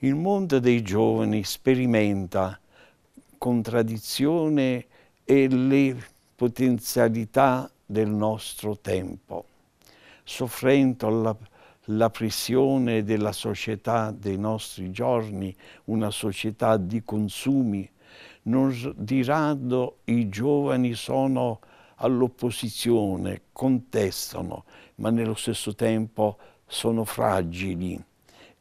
Il mondo dei giovani sperimenta contraddizione e le potenzialità del nostro tempo, soffrendo la, la pressione della società dei nostri giorni, una società di consumi, non di rado i giovani sono all'opposizione, contestano, ma nello stesso tempo sono fragili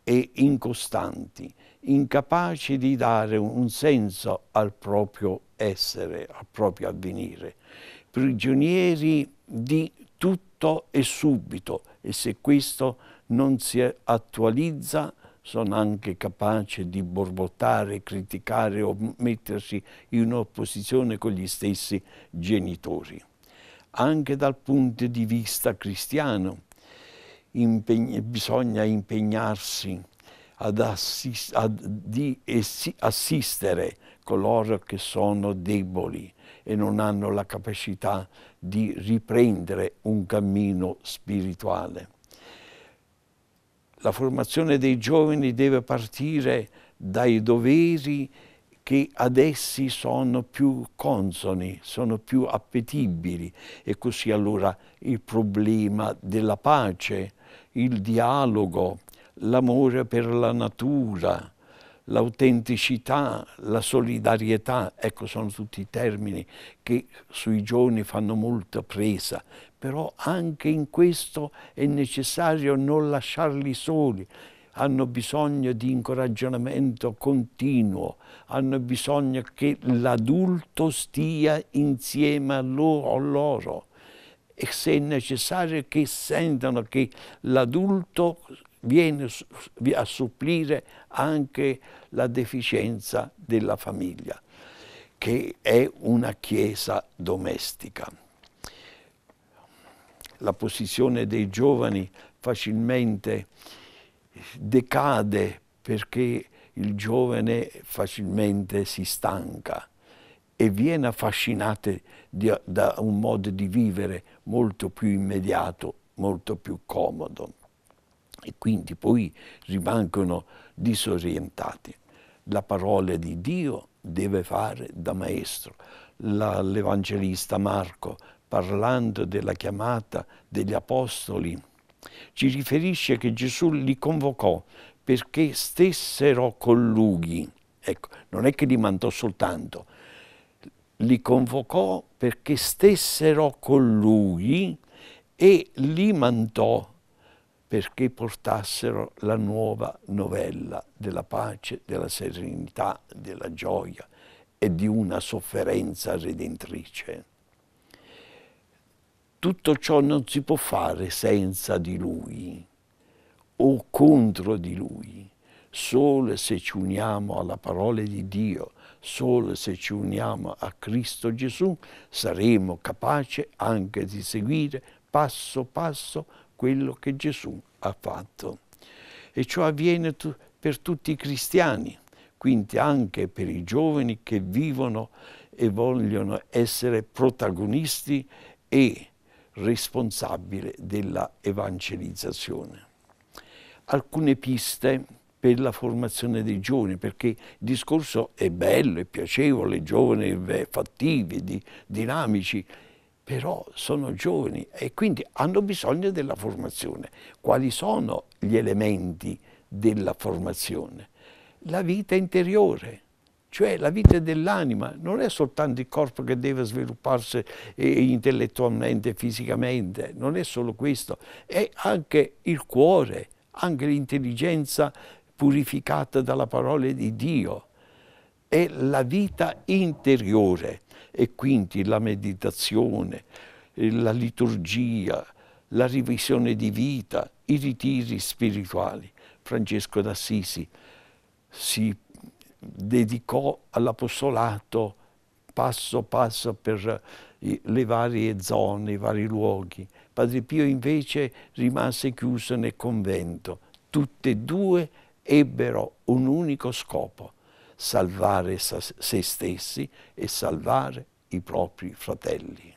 e incostanti, incapaci di dare un senso al proprio essere, al proprio avvenire, prigionieri di tutto e subito e se questo non si attualizza sono anche capaci di borbottare, criticare o mettersi in opposizione con gli stessi genitori. Anche dal punto di vista cristiano impeg bisogna impegnarsi ad, assist ad assistere coloro che sono deboli e non hanno la capacità di riprendere un cammino spirituale. La formazione dei giovani deve partire dai doveri che ad essi sono più consoni, sono più appetibili e così allora il problema della pace, il dialogo, l'amore per la natura, l'autenticità, la solidarietà, ecco sono tutti termini che sui giovani fanno molta presa, però anche in questo è necessario non lasciarli soli, hanno bisogno di incoraggiamento continuo, hanno bisogno che l'adulto stia insieme a loro e se è necessario che sentano che l'adulto viene a supplire anche la deficienza della famiglia, che è una chiesa domestica. La posizione dei giovani facilmente decade perché il giovane facilmente si stanca e viene affascinate di, da un modo di vivere molto più immediato, molto più comodo e quindi poi rimangono disorientati. La parola di Dio deve fare da maestro. l'Evangelista Marco, parlando della chiamata degli Apostoli, ci riferisce che Gesù li convocò perché stessero con lui. Ecco, non è che li mandò soltanto, li convocò perché stessero con lui e li mandò perché portassero la nuova novella della pace, della serenità, della gioia e di una sofferenza redentrice. Tutto ciò non si può fare senza di lui o contro di lui solo se ci uniamo alla parola di Dio, solo se ci uniamo a Cristo Gesù, saremo capaci anche di seguire passo passo quello che Gesù ha fatto. E ciò avviene per tutti i cristiani, quindi anche per i giovani che vivono e vogliono essere protagonisti e responsabili della evangelizzazione. Alcune piste per la formazione dei giovani, perché il discorso è bello, è piacevole, giovani fattivi, di, dinamici, però sono giovani e quindi hanno bisogno della formazione. Quali sono gli elementi della formazione? La vita interiore, cioè la vita dell'anima, non è soltanto il corpo che deve svilupparsi eh, intellettualmente, fisicamente, non è solo questo, è anche il cuore, anche l'intelligenza purificata dalla parola di Dio. È la vita interiore e quindi la meditazione, eh, la liturgia, la revisione di vita, i ritiri spirituali. Francesco d'Assisi si dedicò all'apostolato passo passo per eh, le varie zone, i vari luoghi. Padre Pio invece rimase chiuso nel convento. Tutte e due ebbero un unico scopo, salvare se stessi e salvare i propri fratelli.